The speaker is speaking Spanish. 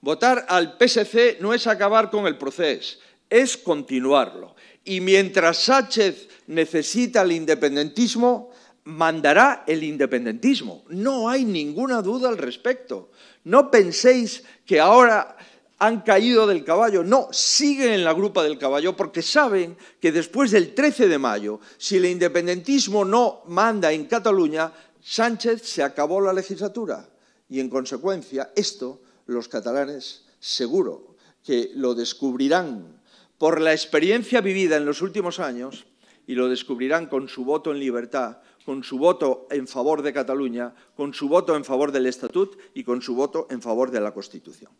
Votar al PSC no es acabar con el proceso, es continuarlo. Y mientras Sánchez necesita el independentismo, mandará el independentismo. No hay ninguna duda al respecto. No penséis que ahora han caído del caballo. No, siguen en la grupa del caballo porque saben que después del 13 de mayo, si el independentismo no manda en Cataluña, Sánchez se acabó la legislatura. Y en consecuencia, esto los catalanes seguro que lo descubrirán por la experiencia vivida en los últimos años y lo descubrirán con su voto en libertad, con su voto en favor de Cataluña, con su voto en favor del Estatut y con su voto en favor de la Constitución.